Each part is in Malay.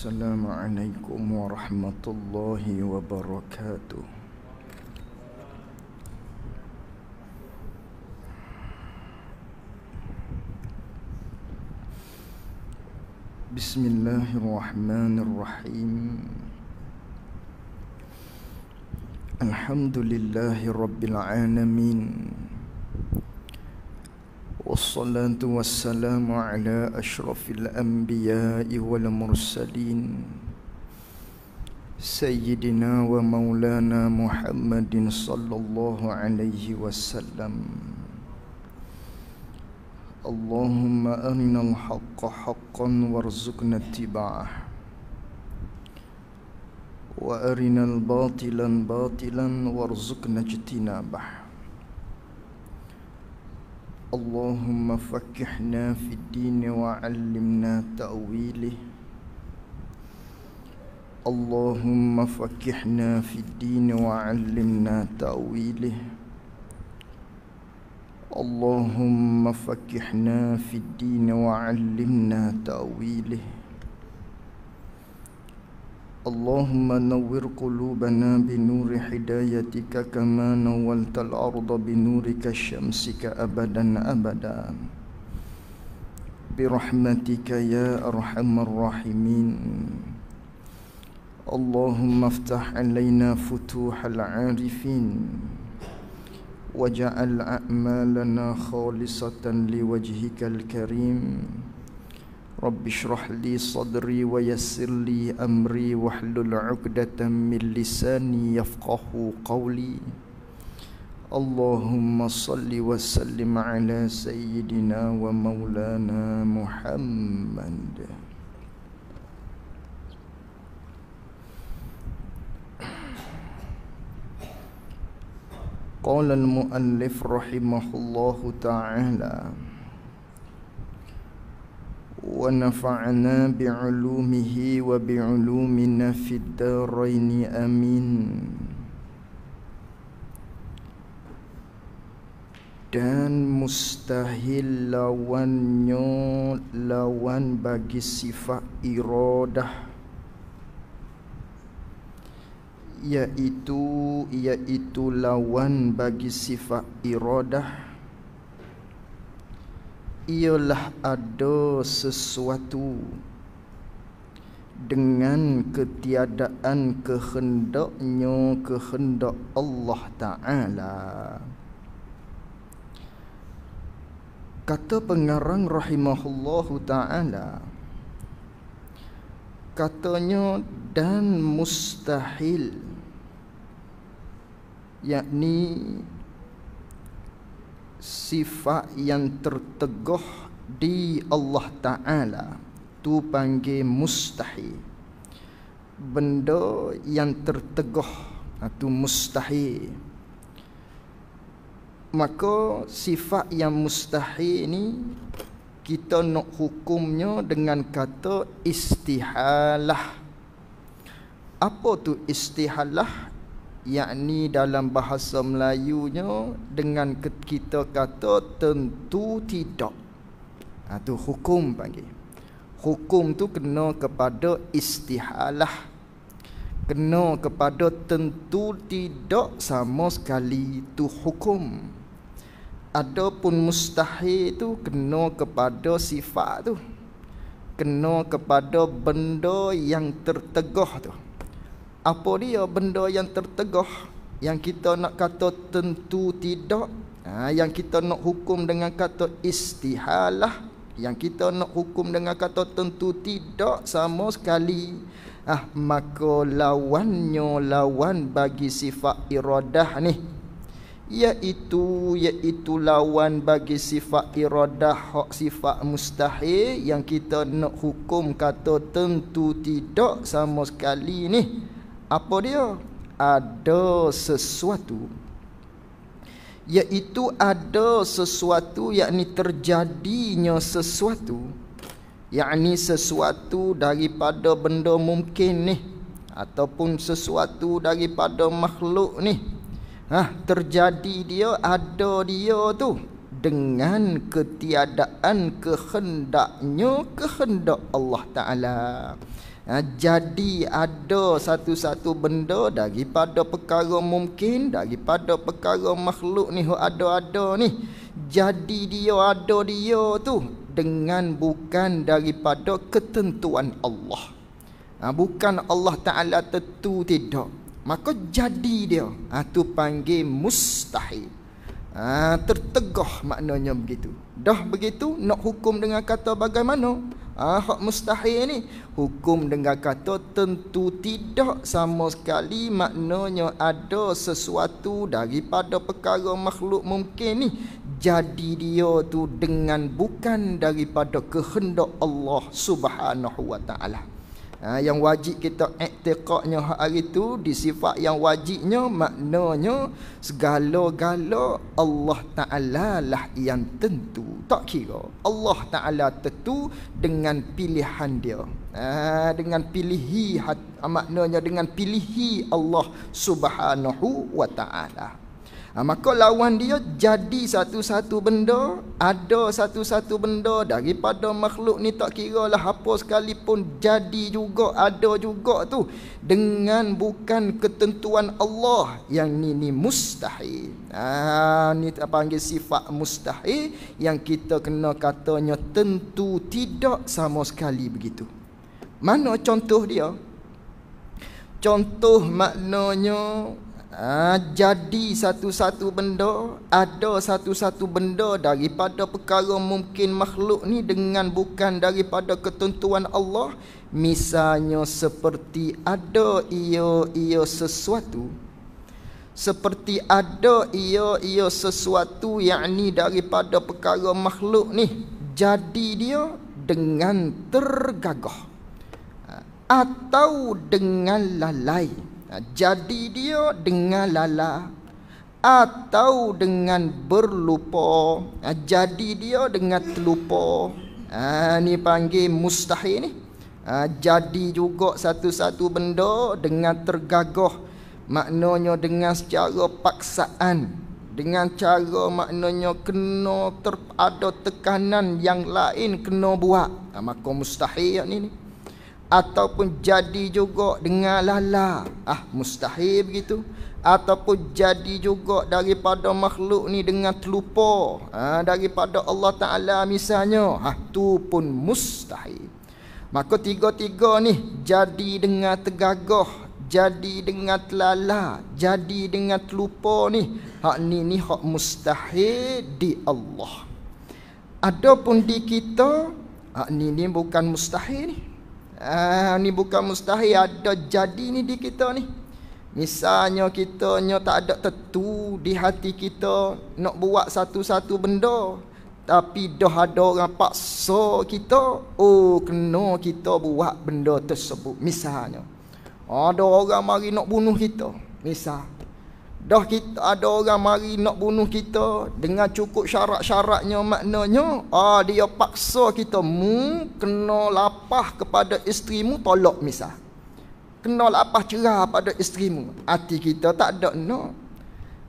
السلام عليكم ورحمة الله وبركاته بسم الله الرحمن الرحيم الحمد لله رب العالمين والصلاة والسلام على أشرف الأنبياء والمرسلين سيدنا ومولانا محمد صلى الله عليه وسلم اللهم أرنا الحق حقا وارزقنا اتباعه وأرنا الباطلا باطلا وارزقنا اجتنابه اللهم فكحنا في الدين وعلمنا تأويله اللهم فكحنا في الدين وعلمنا تأويله اللهم فكحنا في الدين وعلمنا تأويله اللهم نور قلوبنا بنور هدايتك كما نولت الارض بنورك الشمسك ابدا ابدا برحمتك يا ارحم الراحمين اللهم افتح علينا فتوح العارفين واجعل اعمالنا خالصه لوجهك الكريم رب اشرح لي صدري ويسر لي أمري واحلل عقدة من لساني يفقه قولي اللهم صل وسلم على سيدنا ومولانا محمد قال المؤلف رحمه الله تعالى ونفعنا بعلومه وبعلومنا في الدارين امين dan mustahil lawan nyut lawan bagi sifat iradah iaitu iaitu lawan bagi sifat iradah ialah ada sesuatu dengan ketiadaan kehendaknya kehendak Allah Ta'ala kata pengarang rahimahullahu ta'ala katanya dan mustahil yakni sifat yang terteguh di Allah Ta'ala tu panggil mustahi, benda yang terteguh itu ha, mustahi. maka sifat yang mustahi ni kita nak hukumnya dengan kata istihalah apa tu istihalah yakni dalam bahasa Melayunya dengan kita kata tentu tidak itu ha, hukum panggil hukum tu kena kepada istihalah kena kepada tentu tidak sama sekali tu hukum adapun mustahil tu kena kepada sifat tu kena kepada benda yang terteguh tu apa dia benda yang terteguh yang kita nak kata tentu tidak ha, yang kita nak hukum dengan kata istihalah yang kita nak hukum dengan kata tentu tidak sama sekali ah maka lawannya lawan bagi sifat iradah ni iaitu iaitu lawan bagi sifat iradah hak sifat mustahil yang kita nak hukum kata tentu tidak sama sekali ni apa dia? Ada sesuatu iaitu ada sesuatu yang yakni terjadinya sesuatu yang yakni sesuatu daripada benda mungkin ni ataupun sesuatu daripada makhluk ni ha terjadi dia ada dia tu dengan ketiadaan kehendaknya kehendak Allah taala Ha, jadi ada satu-satu benda daripada perkara mungkin daripada perkara makhluk ni ada-ada ni jadi dia ada dia tu dengan bukan daripada ketentuan Allah ha, bukan Allah Ta'ala tentu tidak maka jadi dia ha, panggil mustahil ha, Tertegah maknanya begitu Dah begitu nak hukum dengan kata bagaimana ha, Hak mustahil ni Hukum dengan kata tentu tidak sama sekali Maknanya ada sesuatu daripada perkara makhluk mungkin ni jadi dia tu dengan bukan daripada kehendak Allah Subhanahu wa taala ha, yang wajib kita iktiqadnya hari tu di sifat yang wajibnya maknanya segala-gala Allah Taala lah yang tentu tak kira Allah Taala tentu dengan pilihan dia ha, dengan pilihi hat, maknanya dengan pilihi Allah Subhanahu wa taala Ha, maka lawan dia jadi satu-satu benda, ada satu-satu benda daripada makhluk ni tak kira lah apa sekalipun jadi juga, ada juga tu. Dengan bukan ketentuan Allah yang ni, ni mustahil. Ha, ni tak panggil sifat mustahil yang kita kena katanya tentu tidak sama sekali begitu. Mana contoh dia? Contoh maknanya Ha, jadi satu-satu benda Ada satu-satu benda Daripada perkara mungkin makhluk ni Dengan bukan daripada ketentuan Allah Misalnya seperti ada ia-ia sesuatu Seperti ada ia-ia sesuatu Yang ni daripada perkara makhluk ni Jadi dia dengan tergagah ha, Atau dengan lalai jadi dia dengan lala Atau dengan berlupa Jadi dia dengan terlupa Ini ah, panggil mustahil ni ah, Jadi juga satu-satu benda dengan tergagah Maknanya dengan secara paksaan Dengan cara maknanya kena ter, ada tekanan yang lain kena buat ha, Maka mustahil ni ni ataupun jadi juga dengan lala ah mustahil begitu ataupun jadi juga daripada makhluk ni dengan terlupa ha, daripada Allah Ta'ala misalnya ah tu pun mustahil maka tiga-tiga ni jadi dengan tergagah jadi dengan lala, jadi dengan terlupa ni hak ni ni hak mustahil di Allah adapun di kita hak ni ni bukan mustahil ni Ah uh, ni bukan mustahil ada jadi ni di kita ni. Misalnya kita nya tak ada tentu di hati kita nak buat satu-satu benda tapi dah ada orang paksa kita oh kena kita buat benda tersebut misalnya. Ada orang mari nak bunuh kita. Misalnya Dah kita ada orang mari nak bunuh kita dengan cukup syarat-syaratnya maknanya ah dia paksa kita mu kena lapah kepada isterimu tolak misal. Kena lapah cerah pada isterimu. Hati kita tak ada no.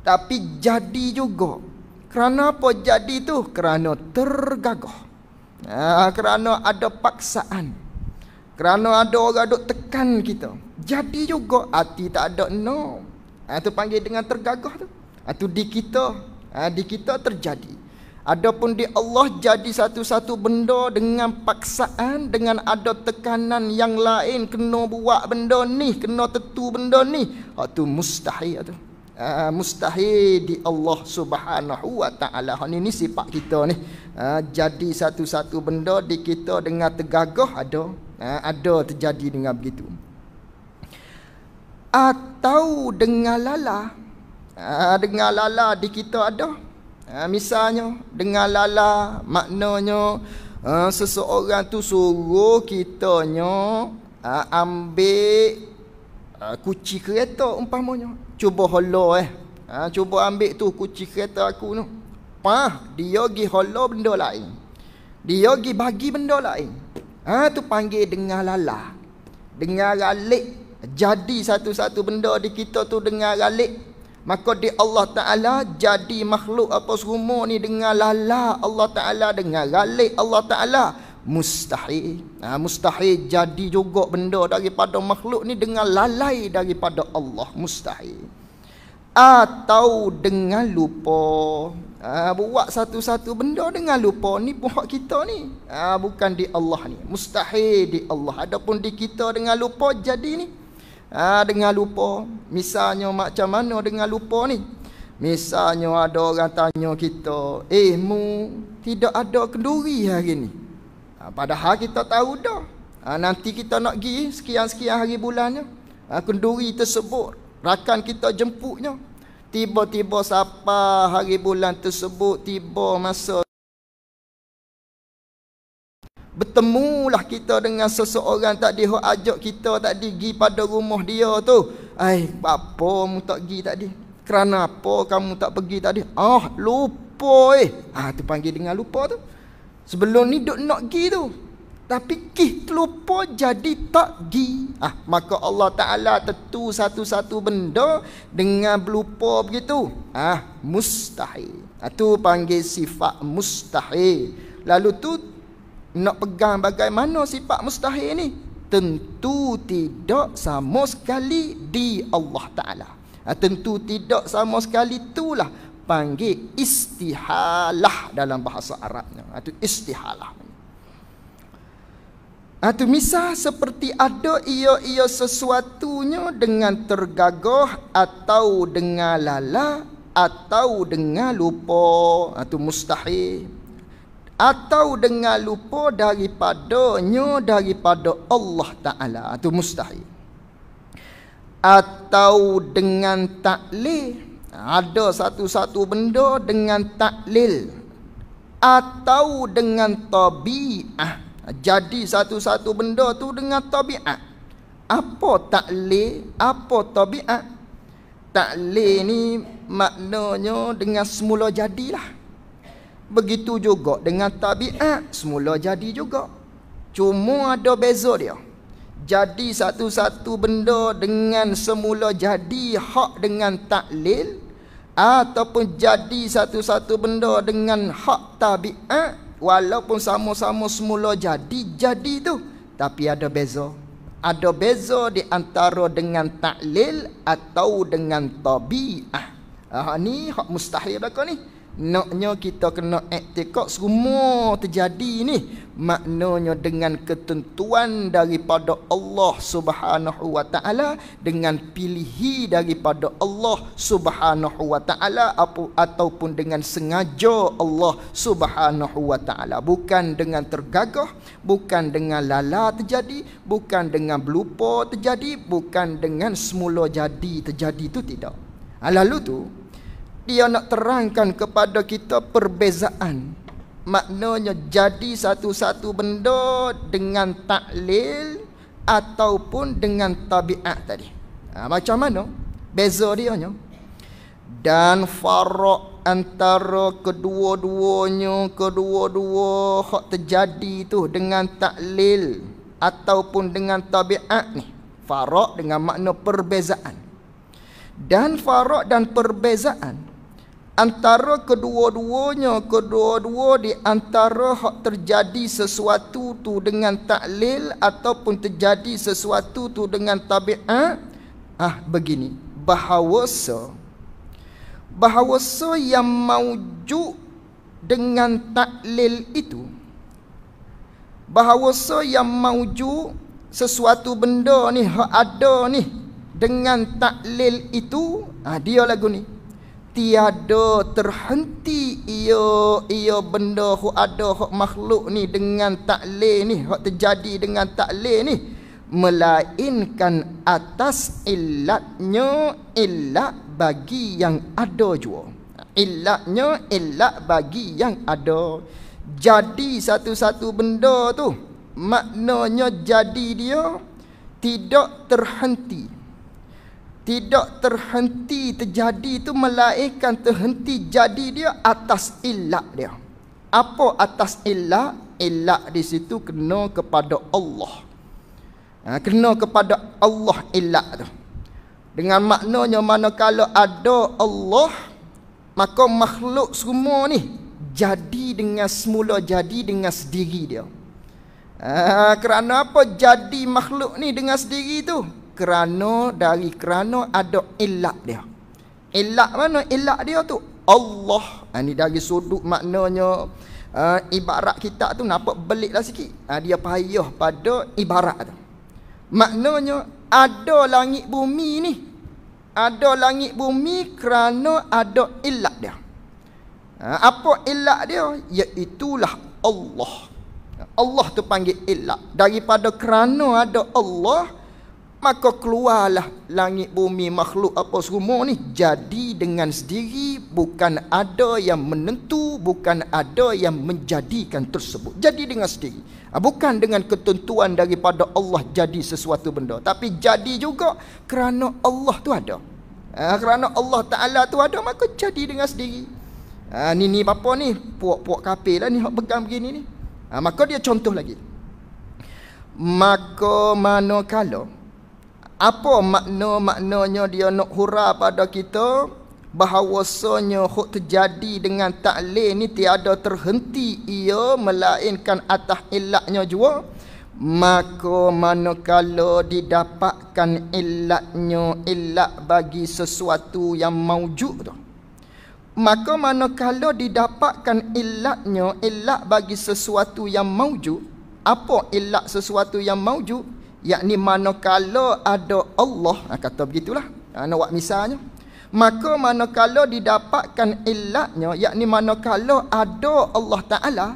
Tapi jadi juga. Kerana apa jadi tu? Kerana tergagah. Ah, kerana ada paksaan. Kerana ada orang duk tekan kita. Jadi juga hati tak ada no. Ha, ah, itu panggil dengan tergagah tu. Ha, di kita. Ha, di kita terjadi. Adapun di Allah jadi satu-satu benda dengan paksaan, dengan ada tekanan yang lain. Kena buat benda ni, kena tetu benda ni. Ha, itu mustahil tu. Ha, mustahil di Allah subhanahu wa ta'ala. ini, ha, ini sifat kita ni. Ha, jadi satu-satu benda di kita dengan tergagah ada. Ha, ada terjadi dengan begitu atau dengar lala ah, dengar lala di kita ada ah, misalnya dengar lala maknanya ah, seseorang tu suruh kitanya ambil kuci kereta umpamanya cuba holo eh cuba ambil tu kuci kereta aku tu pah dia gi holo benda lain dia gi bagi benda lain ha tu panggil dengar lala dengar ralik jadi satu-satu benda di kita tu dengan galik, maka di Allah Taala jadi makhluk apa semua ni dengan lala Allah Taala dengan galik Allah Taala mustahil ha, mustahil jadi juga benda daripada makhluk ni dengan lalai daripada Allah mustahil atau dengan lupa ha, buat satu-satu benda dengan lupa ni buat kita ni ha, bukan di Allah ni mustahil di Allah adapun di kita dengan lupa jadi ni ha, dengan lupa misalnya macam mana dengan lupa ni misalnya ada orang tanya kita eh mu tidak ada kenduri hari ni ha, padahal kita tahu dah ha, nanti kita nak pergi sekian-sekian hari bulannya ha, kenduri tersebut rakan kita jemputnya tiba-tiba siapa hari bulan tersebut tiba masa Bertemulah kita dengan seseorang tadi Yang ajak kita tadi Pergi pada rumah dia tu Eh, apa kamu tak pergi tadi? Kerana apa kamu tak pergi tadi? Ah, lupa eh Ah, tu panggil dengan lupa tu Sebelum ni duk nak pergi tu Tapi kih terlupa jadi tak pergi Ah, maka Allah Ta'ala tentu satu-satu benda Dengan berlupa begitu Ah, mustahil Ah, tu panggil sifat mustahil Lalu tu nak pegang bagaimana sifat mustahil ni tentu tidak sama sekali di Allah Ta'ala ha, tentu tidak sama sekali itulah panggil istihalah dalam bahasa Arabnya ha, itu ha, istihalah Atau ha, misal seperti ada ia-ia sesuatunya dengan tergagah atau dengan lala atau dengan lupa atau ha, mustahil atau dengan lupa daripadanya daripada Allah Ta'ala itu mustahil atau dengan taklil ada satu-satu benda dengan taklil atau dengan tabiah jadi satu-satu benda tu dengan tabiah apa taklil apa tabiah taklil ni maknanya dengan semula jadilah Begitu juga dengan tabiat semula jadi juga. Cuma ada beza dia. Jadi satu-satu benda dengan semula jadi hak dengan taklil ataupun jadi satu-satu benda dengan hak tabiat walaupun sama-sama semula jadi jadi tu tapi ada beza. Ada beza di antara dengan taklil atau dengan tabiat. Ah ni hak mustahil dah ni. Naknya kita kena etikot semua terjadi ni Maknanya dengan ketentuan daripada Allah subhanahu wa ta'ala Dengan pilihi daripada Allah subhanahu wa ta'ala Ataupun dengan sengaja Allah subhanahu wa ta'ala Bukan dengan tergagah Bukan dengan lala terjadi Bukan dengan berlupa terjadi Bukan dengan semula jadi terjadi tu tidak Lalu tu dia nak terangkan kepada kita perbezaan maknanya jadi satu-satu benda dengan taklil ataupun dengan tabiat tadi ha, macam mana beza dia nya dan farq antara kedua-duanya kedua-dua hak terjadi tu dengan taklil ataupun dengan tabiat ni farq dengan makna perbezaan dan farq dan perbezaan antara kedua-duanya kedua-dua di antara hak terjadi sesuatu tu dengan taklil ataupun terjadi sesuatu tu dengan tabiat ah begini bahawasa bahawasa yang maujud dengan taklil itu bahawasa yang maujud sesuatu benda ni hak ada ni dengan taklil itu ah dia lagu ni tiada terhenti ia ia benda hok ada hok makhluk ni dengan takle ni hok terjadi dengan takle ni melainkan atas illatnya illat bagi yang ada jua illatnya illat bagi yang ada jadi satu-satu benda tu maknanya jadi dia tidak terhenti tidak terhenti terjadi itu melainkan terhenti jadi dia atas ilah dia. Apa atas ilah? Ilah di situ kena kepada Allah. Ha, kena kepada Allah ilah tu. Dengan maknanya mana kalau ada Allah Maka makhluk semua ni Jadi dengan semula jadi dengan sendiri dia ha, Kerana apa jadi makhluk ni dengan sendiri tu kerana dari kerana ada Ilak dia. Ilak mana? Ilak dia tu Allah. Ini ha, dari sudut maknanya uh, ibarat kita tu nampak beliklah sikit. Uh, dia payah pada ibarat tu. Maknanya ada langit bumi ni. Ada langit bumi kerana ada Ilak dia. Uh, apa Ilak dia? Iaitulah Allah. Allah tu panggil ilat. Daripada kerana ada Allah maka keluarlah langit bumi makhluk apa semua ni jadi dengan sendiri bukan ada yang menentu bukan ada yang menjadikan tersebut jadi dengan sendiri ah, bukan dengan ketentuan daripada Allah jadi sesuatu benda tapi jadi juga kerana Allah tu ada ah, kerana Allah Taala tu ada maka jadi dengan sendiri ah, ni ni apa ni puak-puak kafir lah ni hak pegang begini ni maka dia contoh lagi maka manakala kalau apa makna-maknanya dia nak hura pada kita bahawasanya hok terjadi dengan taklim ni tiada terhenti ia melainkan atas ilatnya jua maka manakala didapatkan ilatnya ilat bagi sesuatu yang maujud tu maka manakala didapatkan ilatnya ilat bagi sesuatu yang maujud apa ilat sesuatu yang maujud yakni manakala ada Allah ha, kata begitulah ha, nak buat misalnya maka manakala didapatkan illatnya yakni manakala ada Allah Taala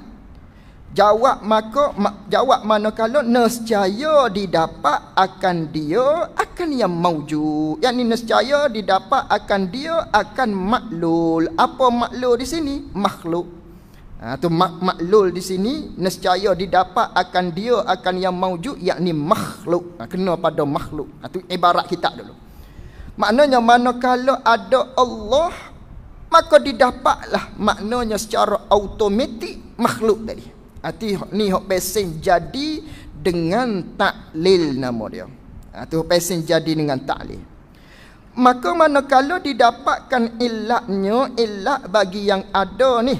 jawab maka ma, jawab manakala nescaya didapat akan dia akan yang maujud yakni nescaya didapat akan dia akan maklul apa maklul di sini makhluk atau ha, mak maklul di sini nescaya didapat akan dia akan yang maujud yakni makhluk. Ha, kena pada makhluk. Itu ha, ibarat kita dulu. Maknanya manakala ada Allah maka didapatlah maknanya secara automatik makhluk tadi. Arti ha, ni hok pesen jadi dengan taklil nama dia. Atau ha, pesen jadi dengan taklil. Maka manakala didapatkan illatnya illat bagi yang ada ni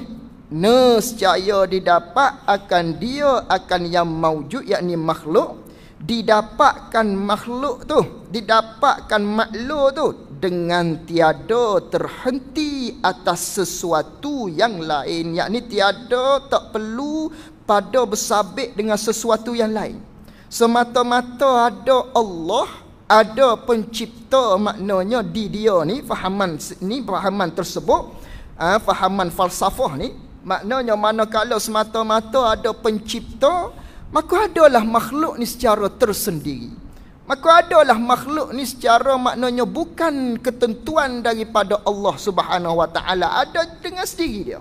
nescaya didapat akan dia akan yang maujud yakni makhluk didapatkan makhluk tu didapatkan makhluk tu dengan tiada terhenti atas sesuatu yang lain yakni tiada tak perlu pada bersabit dengan sesuatu yang lain semata-mata ada Allah ada pencipta maknanya di dia ni fahaman ni fahaman tersebut ah fahaman falsafah ni Maknanya kalau semata-mata ada pencipta, maka adalah makhluk ni secara tersendiri. Maka adalah makhluk ni secara maknanya bukan ketentuan daripada Allah Subhanahu Wa Taala ada dengan sendiri dia.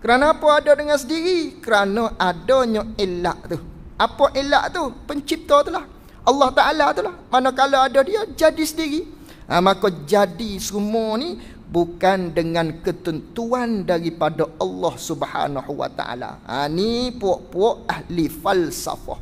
Kerana apa ada dengan sendiri? Kerana adanya elak tu. Apa elak tu? Pencipta tu lah. Allah Ta'ala tu lah. kalau ada dia, jadi sendiri. Ha, maka jadi semua ni, bukan dengan ketentuan daripada Allah Subhanahu wa taala. Ha ni puak-puak ahli falsafah.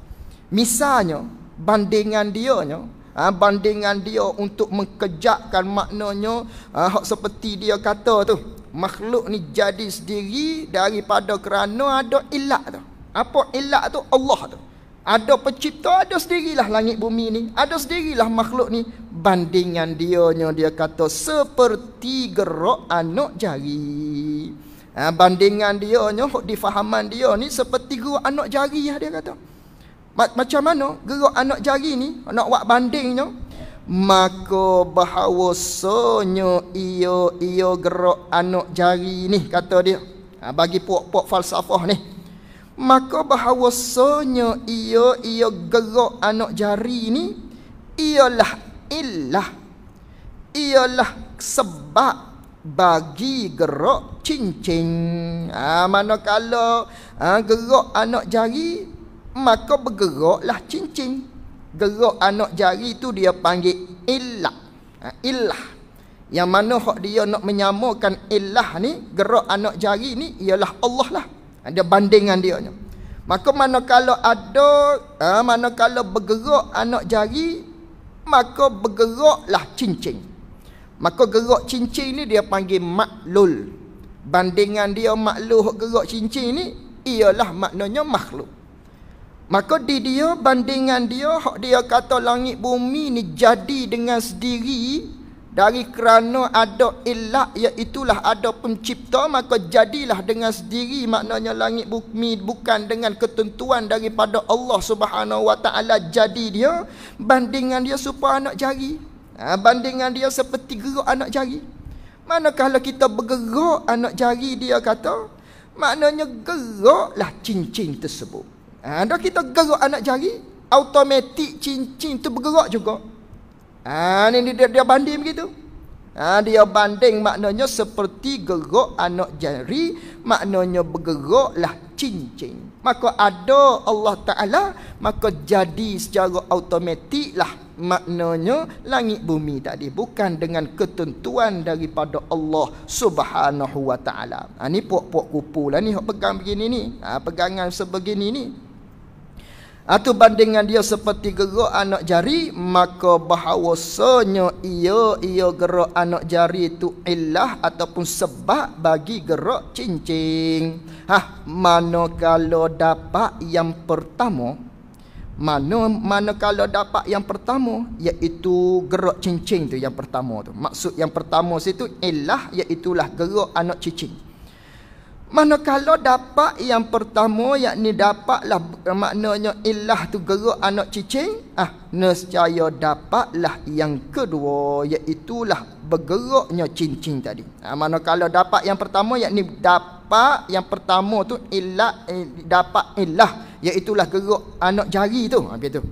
Misalnya bandingan dia nya ha, bandingan dia untuk mengkejakkan maknanya ha, hak seperti dia kata tu makhluk ni jadi sendiri daripada kerana ada ilah tu apa ilah tu Allah tu ada pencipta ada sendirilah langit bumi ni ada sendirilah makhluk ni bandingan dia dianya dia kata seperti gerok anak jari. Ha, bandingan dianya di fahaman dia ni seperti gerak anak jari Ya dia kata. Macam mana gerak anak jari ni nak buat bandingnya maka bahawasanya ia ia gerok anak jari ni kata dia. Ha, bagi puak-puak falsafah ni maka bahawasanya ia ia gerak anak jari ni ialah illah ialah sebab bagi gerak cincin ha, kalau ha, gerak anak jari maka bergeraklah cincin gerak anak jari tu dia panggil illah ha, illah yang mana hak dia nak menyamakan illah ni gerak anak jari ni ialah Allah lah ada ha, bandingan dia maka kalau ada ha, kalau bergerak anak jari maka bergeraklah cincin. Maka gerak cincin ni dia panggil maklul. Bandingan dia makhluk gerak cincin ni ialah maknanya makhluk. Maka di dia bandingan dia dia kata langit bumi ni jadi dengan sendiri dari kerana ada ilah iaitulah ya ada pencipta maka jadilah dengan sendiri maknanya langit bumi bukan dengan ketentuan daripada Allah Subhanahu wa taala jadi dia bandingan dia supaya anak jari ha, bandingan dia seperti gerak anak jari mana kalau kita bergerak anak jari dia kata maknanya geraklah cincin tersebut ha, dah kita gerak anak jari automatik cincin tu bergerak juga Ha, ni dia, dia, dia banding begitu. Ha, dia banding maknanya seperti gerak anak jari, maknanya lah cincin. Maka ada Allah Ta'ala, maka jadi secara automatik lah maknanya langit bumi tadi bukan dengan ketentuan daripada Allah Subhanahu wa taala. Ha ni pok puak kupu lah ni pegang begini ni. Ha pegangan sebegini ni. Atau bandingan dia seperti gerak anak jari Maka bahawasanya ia ia gerak anak jari itu illah Ataupun sebab bagi gerak cincin Ha, mana kalau dapat yang pertama mana mana kalau dapat yang pertama iaitu gerak cincin tu yang pertama tu maksud yang pertama situ ialah iaitu lah gerak anak cincin Manakala dapat yang pertama yakni dapatlah maknanya illah tu gerak anak cicing ah nescaya dapatlah yang kedua iaitu lah bergeraknya cincin tadi. Ah manakala dapat yang pertama yakni dapat yang pertama tu illah eh, dapat illah iaitu lah gerak anak jari tu ah gitu.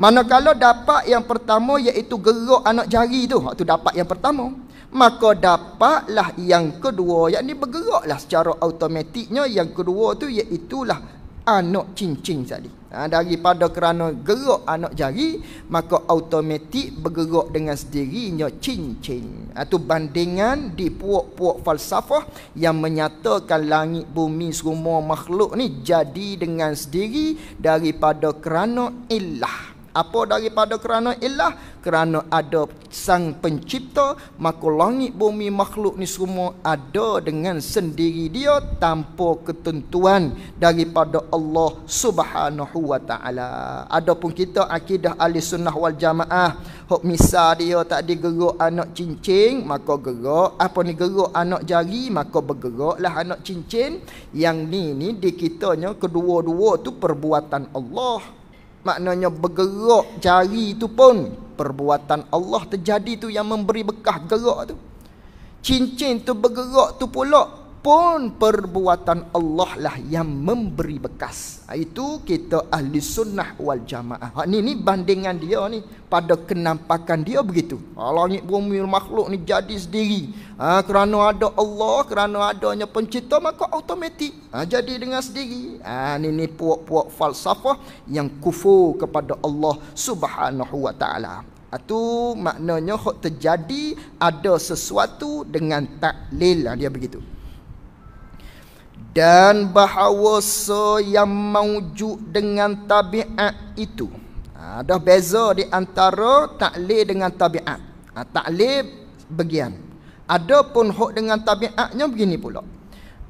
Manakala dapat yang pertama iaitu gerak anak jari tu, waktu dapat yang pertama, maka dapatlah yang kedua yang ni bergeraklah secara automatiknya yang kedua tu iaitulah anak cincin tadi ha, daripada kerana gerak anak jari maka automatik bergerak dengan sendirinya cincin atau ha, bandingan di puak-puak falsafah yang menyatakan langit bumi semua makhluk ni jadi dengan sendiri daripada kerana ilah apa daripada kerana ilah? Kerana ada sang pencipta Maka langit bumi makhluk ni semua ada dengan sendiri dia Tanpa ketentuan daripada Allah subhanahu wa ta'ala Adapun kita akidah ahli sunnah wal jamaah Hak misal dia tak digerak anak cincin Maka gerak Apa ni gerak anak jari Maka lah anak cincin Yang ni ni di kitanya kedua-dua tu perbuatan Allah maknanya bergerak jari tu pun perbuatan Allah terjadi tu yang memberi bekah gerak tu cincin tu bergerak tu pula pun perbuatan Allah lah yang memberi bekas. Ah, itu kita ahli sunnah wal jamaah. Ini ah, ni, bandingan dia ni pada kenampakan dia begitu. Allah ni bumi makhluk ni jadi sendiri. Ha, kerana ada Allah, kerana adanya pencipta maka automatik. Ha, jadi dengan sendiri. Ha, ni ni puak-puak falsafah yang kufu kepada Allah subhanahu wa ta'ala. Atu maknanya hok terjadi ada sesuatu dengan taklil dia begitu dan bahawa so yang maujud dengan tabiat itu ha, dah beza di antara taklil dengan tabiat ha, taklil bagian adapun hok dengan tabiatnya begini pula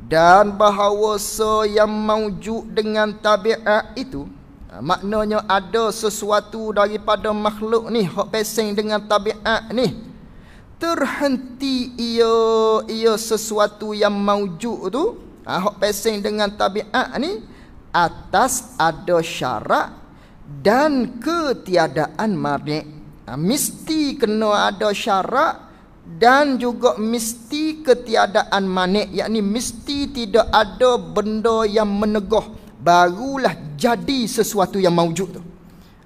dan bahawa so yang maujud dengan tabiat itu ha, maknanya ada sesuatu daripada makhluk ni hok pesing dengan tabiat ni terhenti ia ia sesuatu yang maujud tu Ahok pesing dengan tabiat ni atas ada syarak dan ketiadaan marik. Ha, mesti kena ada syarak dan juga mesti ketiadaan manik. Yakni mesti tidak ada benda yang menegoh Barulah jadi sesuatu yang maujud tu.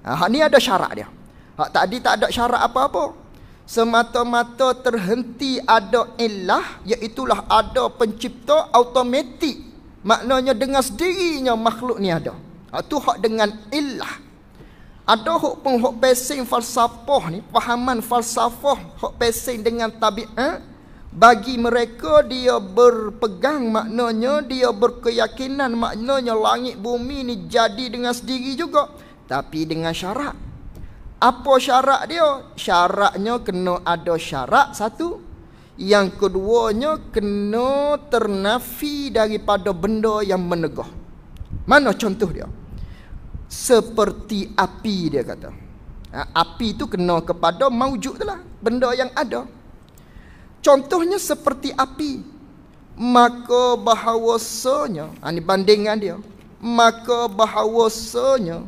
Ha, ni ada syarak dia. Ha, tadi tak ada syarat apa-apa semata-mata terhenti ada illah iaitulah ada pencipta automatik maknanya dengan sendirinya makhluk ni ada itu ha, hak dengan illah ada hak pun hak pesing falsafah ni pahaman falsafah hak pesen dengan tabiat bagi mereka dia berpegang maknanya dia berkeyakinan maknanya langit bumi ni jadi dengan sendiri juga tapi dengan syarat apa syarat dia? Syaratnya kena ada syarat satu. Yang keduanya kena ternafi daripada benda yang menegah. Mana contoh dia? Seperti api dia kata. Ha, api itu kena kepada maujud lah. Benda yang ada. Contohnya seperti api. Maka bahawasanya. Ini ha, bandingan dia. Maka bahawasanya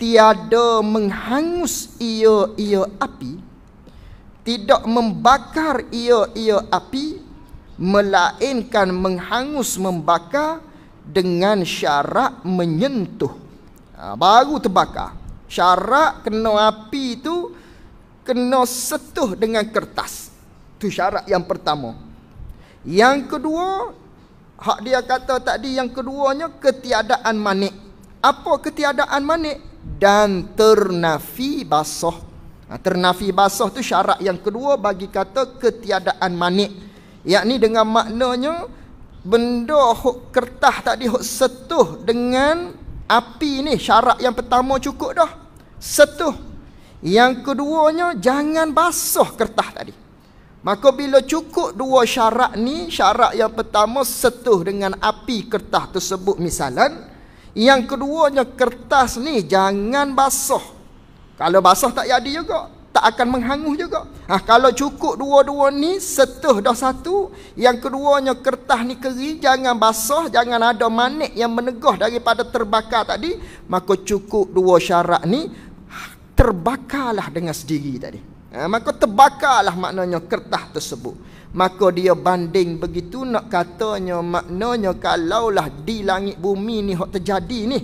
tiada menghangus ia ia api tidak membakar ia ia api melainkan menghangus membakar dengan syarat menyentuh ha, baru terbakar syarat kena api itu kena setuh dengan kertas tu syarat yang pertama yang kedua hak dia kata tadi yang keduanya ketiadaan manik apa ketiadaan manik dan ternafi basah. Ha, ternafi basah tu syarat yang kedua bagi kata ketiadaan manik. Yakni dengan maknanya benda hok kertas tadi hok setuh dengan api ni syarat yang pertama cukup dah. Setuh. Yang keduanya jangan basah kertas tadi. Maka bila cukup dua syarat ni, syarat yang pertama setuh dengan api kertas tersebut misalan yang keduanya kertas ni jangan basah. Kalau basah tak jadi juga. Tak akan menghanguh juga. Ha, kalau cukup dua-dua ni setuh dah satu. Yang keduanya kertas ni kering jangan basah. Jangan ada manik yang menegah daripada terbakar tadi. Maka cukup dua syarat ni terbakarlah dengan sendiri tadi. Ha, maka terbakarlah maknanya kertas tersebut. Maka dia banding begitu nak katanya maknanya kalaulah di langit bumi ni hok terjadi ni.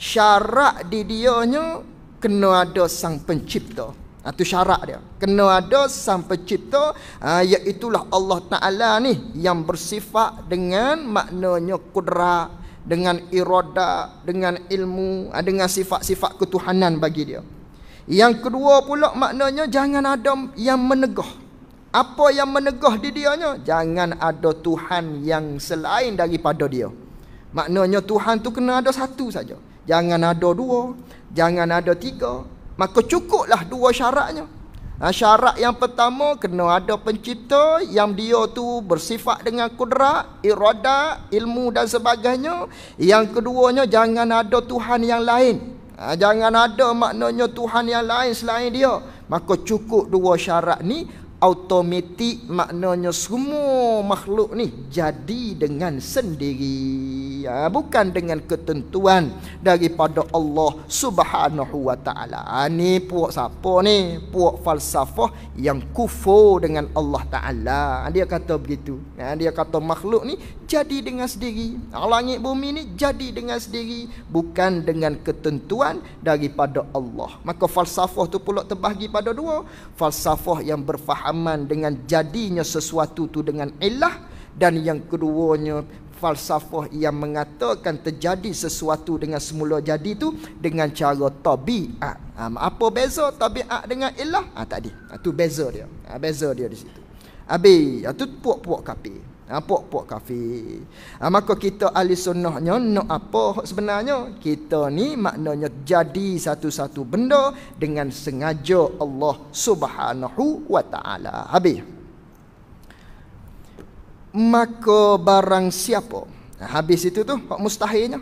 Syarat di dianya kena ada sang pencipta. Ha, tu syarat dia. Kena ada sang pencipta ha, iaitulah Allah Ta'ala ni yang bersifat dengan maknanya kudrat dengan irada, dengan ilmu, ha, dengan sifat-sifat ketuhanan bagi dia. Yang kedua pula maknanya jangan ada yang menegah. Apa yang meneguh di dianya? Jangan ada Tuhan yang selain daripada dia. Maknanya Tuhan tu kena ada satu saja. Jangan ada dua. Jangan ada tiga. Maka cukuplah dua syaratnya. Nah, ha, syarat yang pertama kena ada pencipta yang dia tu bersifat dengan kudrat, irada, ilmu dan sebagainya. Yang keduanya jangan ada Tuhan yang lain. Nah, ha, jangan ada maknanya Tuhan yang lain selain dia. Maka cukup dua syarat ni automatik maknanya semua makhluk ni jadi dengan sendiri ya, bukan dengan ketentuan daripada Allah Subhanahu wa taala ha, ni puak siapa ni puak falsafah yang kufur dengan Allah taala ha, dia kata begitu ya, dia kata makhluk ni jadi dengan sendiri Langit bumi ni jadi dengan sendiri Bukan dengan ketentuan daripada Allah Maka falsafah tu pula terbahagi pada dua Falsafah yang berfahaman dengan jadinya sesuatu tu dengan ilah Dan yang keduanya falsafah yang mengatakan terjadi sesuatu dengan semula jadi tu Dengan cara tabi'at ha, Apa beza tabi'at dengan ilah? Ha, tadi, ha, tu beza dia ha, Beza dia di situ Abi, ha, tu puak-puak kapi ha, Puak-puak kafir ha, ah, Maka kita ahli sunnahnya Nak apa sebenarnya Kita ni maknanya jadi satu-satu benda Dengan sengaja Allah subhanahu wa ta'ala Habis Maka barang siapa ah, Habis itu tu Hak mustahilnya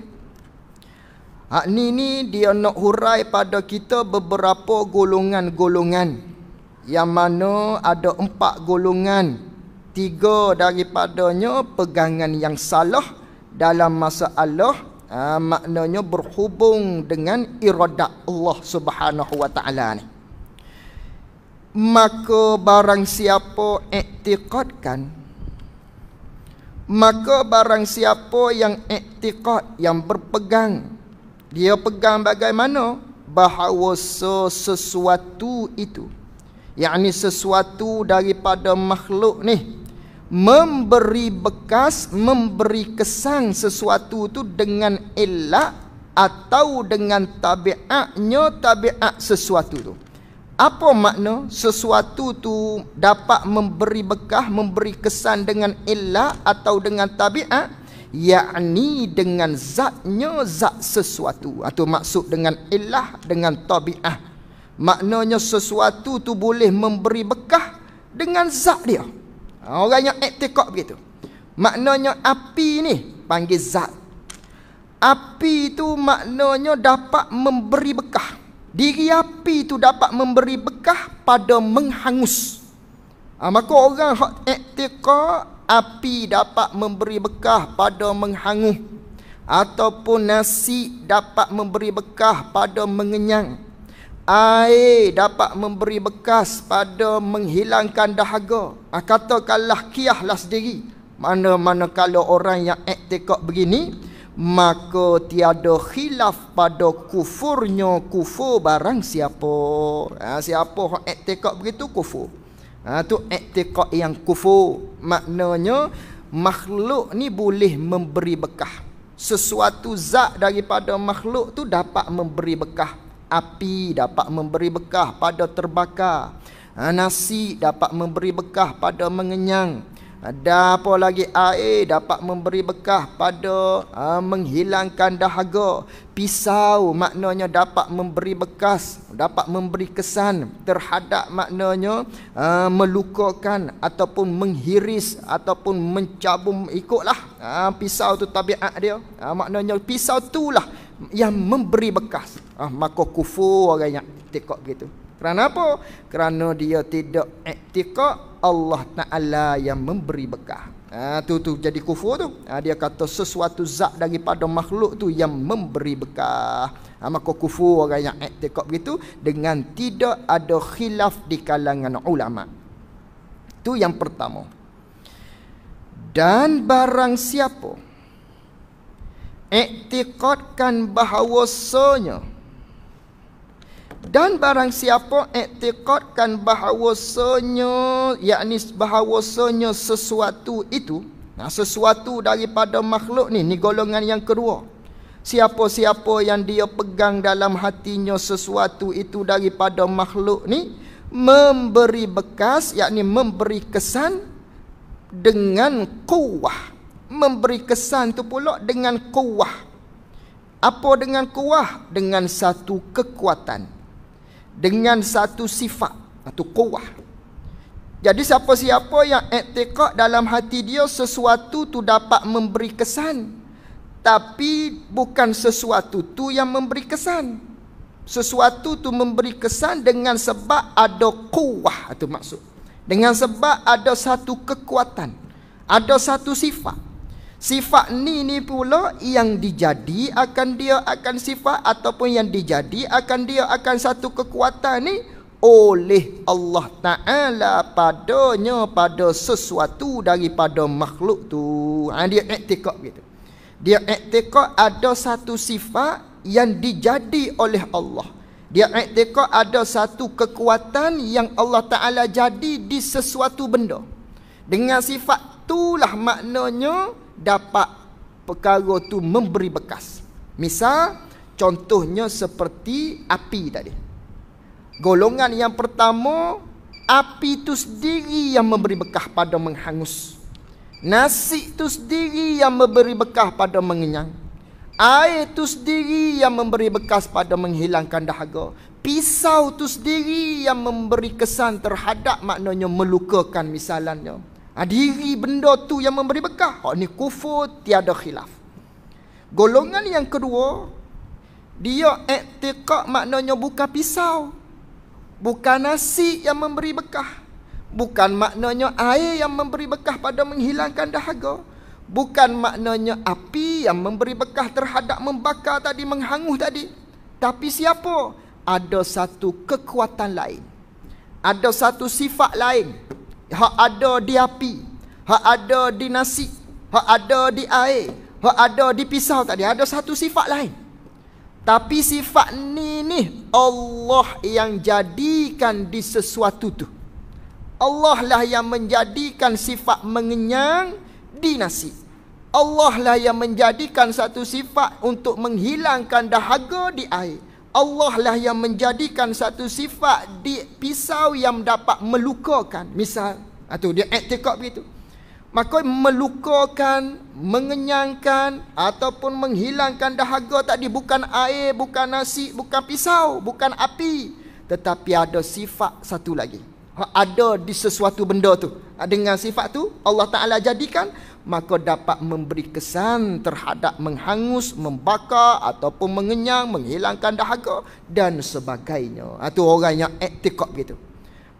Hak ni ni dia nak hurai pada kita beberapa golongan-golongan Yang mana ada empat golongan tiga daripadanya pegangan yang salah dalam masalah ha, maknanya berhubung dengan iradah Allah Subhanahu wa taala ni maka barang siapa iktikadkan maka barang siapa yang iktikad yang berpegang dia pegang bagaimana bahawa sesuatu itu yakni sesuatu daripada makhluk ni memberi bekas, memberi kesan sesuatu tu dengan elak atau dengan tabiatnya tabiat sesuatu tu. Apa makna sesuatu tu dapat memberi bekah, memberi kesan dengan illah atau dengan tabiat? Yakni dengan zatnya zat sesuatu. Atau maksud dengan illah, dengan tabiat. Maknanya sesuatu tu boleh memberi bekah dengan zat dia. Ha, orang yang iktikad begitu. Maknanya api ni panggil zat. Api itu maknanya dapat memberi bekah. Diri api itu dapat memberi bekah pada menghangus. Ha, maka orang yang iktikad api dapat memberi bekah pada menghangus. Ataupun nasi dapat memberi bekah pada mengenyang. Air dapat memberi bekas pada menghilangkan dahaga ah, Katakanlah kiahlah sendiri Mana-mana kalau orang yang aktikak begini Maka tiada khilaf pada kufurnya kufur barang siapa ha, Siapa yang aktikak begitu kufur ha, tu yang kufur Maknanya makhluk ni boleh memberi bekah Sesuatu zat daripada makhluk tu dapat memberi bekah api dapat memberi bekah pada terbakar ha, nasi dapat memberi bekah pada mengenyang ada ha, apa lagi air dapat memberi bekah pada ha, menghilangkan dahaga pisau maknanya dapat memberi bekas dapat memberi kesan terhadap maknanya melukakan ataupun menghiris ataupun mencabum ikutlah pisau tu tabiat dia uh, maknanya pisau tu lah yang memberi bekas ah, maka kufur orang yang iktiqat begitu kerana apa? kerana dia tidak iktiqat Allah Ta'ala yang memberi bekas ah, tu tu jadi kufur tu ah, dia kata sesuatu zat daripada makhluk tu yang memberi bekas ah, maka kufur orang yang iktiqat begitu dengan tidak ada khilaf di kalangan ulama' tu yang pertama dan barang siapa Iktiqatkan bahawasanya dan barang siapa iktiqatkan bahawasanya yakni bahawasanya sesuatu itu nah sesuatu daripada makhluk ni ni golongan yang kedua siapa-siapa yang dia pegang dalam hatinya sesuatu itu daripada makhluk ni memberi bekas yakni memberi kesan dengan kuah memberi kesan tu pula dengan kuah. Apa dengan kuah? Dengan satu kekuatan. Dengan satu sifat. Satu kuah. Jadi siapa-siapa yang etikak dalam hati dia sesuatu tu dapat memberi kesan. Tapi bukan sesuatu tu yang memberi kesan. Sesuatu tu memberi kesan dengan sebab ada kuah. Itu maksud. Dengan sebab ada satu kekuatan. Ada satu sifat. Sifat ni ni pula yang dijadi akan dia akan sifat ataupun yang dijadi akan dia akan satu kekuatan ni oleh Allah Ta'ala padanya pada sesuatu daripada makhluk tu. Ha, dia iktikak gitu. Dia iktikak ada satu sifat yang dijadi oleh Allah. Dia iktikak ada satu kekuatan yang Allah Ta'ala jadi di sesuatu benda. Dengan sifat itulah maknanya dapat perkara tu memberi bekas. Misal contohnya seperti api tadi. Golongan yang pertama api itu sendiri yang memberi bekas pada menghangus. Nasi itu sendiri yang memberi bekas pada mengenyang. Air itu sendiri yang memberi bekas pada menghilangkan dahaga. Pisau itu sendiri yang memberi kesan terhadap maknanya melukakan misalannya. Adiri diri benda tu yang memberi bekah. Hak ni kufur tiada khilaf. Golongan yang kedua dia i'tiqad maknanya bukan pisau. Bukan nasi yang memberi bekah, Bukan maknanya air yang memberi bekah pada menghilangkan dahaga. Bukan maknanya api yang memberi bekah terhadap membakar tadi, menghanguh tadi. Tapi siapa? Ada satu kekuatan lain. Ada satu sifat lain hak ada di api, hak ada di nasi, hak ada di air, hak ada di pisau tadi. Ada satu sifat lain. Tapi sifat ni ni Allah yang jadikan di sesuatu tu. Allah lah yang menjadikan sifat mengenyang di nasi. Allah lah yang menjadikan satu sifat untuk menghilangkan dahaga di air. Allah lah yang menjadikan satu sifat di pisau yang dapat melukakan. Misal, atau ah, dia etikot begitu. Maka melukakan, mengenyangkan ataupun menghilangkan dahaga tadi bukan air, bukan nasi, bukan pisau, bukan api. Tetapi ada sifat satu lagi. Ha, ada di sesuatu benda tu. Ha, dengan sifat tu Allah Ta'ala jadikan maka dapat memberi kesan terhadap menghangus, membakar ataupun mengenyang, menghilangkan dahaga dan sebagainya. Itu ah, orang yang etikot begitu.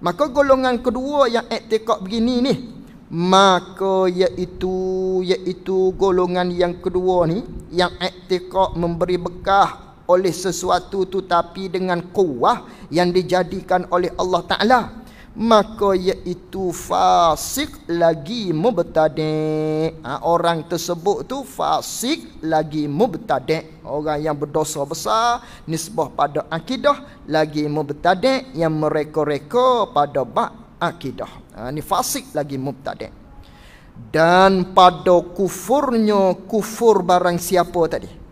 Maka golongan kedua yang etikot begini ni, maka iaitu iaitu golongan yang kedua ni yang etikot memberi bekah oleh sesuatu tu tapi dengan kuah yang dijadikan oleh Allah Ta'ala maka iaitu fasik lagi mubtadi' ha, orang tersebut tu fasik lagi mubtadi' orang yang berdosa besar nisbah pada akidah lagi mubtadi' yang mereka-reka pada bak akidah ha, ni fasik lagi mubtadi' dan pada kufurnya kufur barang siapa tadi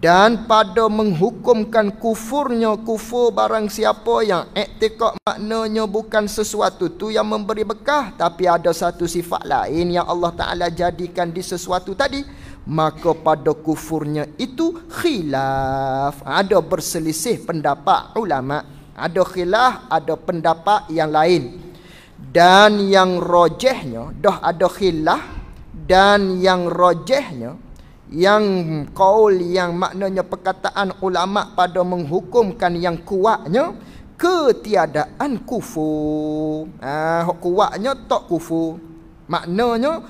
dan pada menghukumkan kufurnya kufur barang siapa yang iktikad maknanya bukan sesuatu tu yang memberi bekah tapi ada satu sifat lain yang Allah Taala jadikan di sesuatu tadi maka pada kufurnya itu khilaf ada berselisih pendapat ulama ada khilaf ada pendapat yang lain dan yang rojehnya dah ada khilaf dan yang rojehnya yang qaul yang maknanya perkataan ulama pada menghukumkan yang kuatnya ketiadaan kufur. Ah ha, kuatnya tak kufur. Maknanya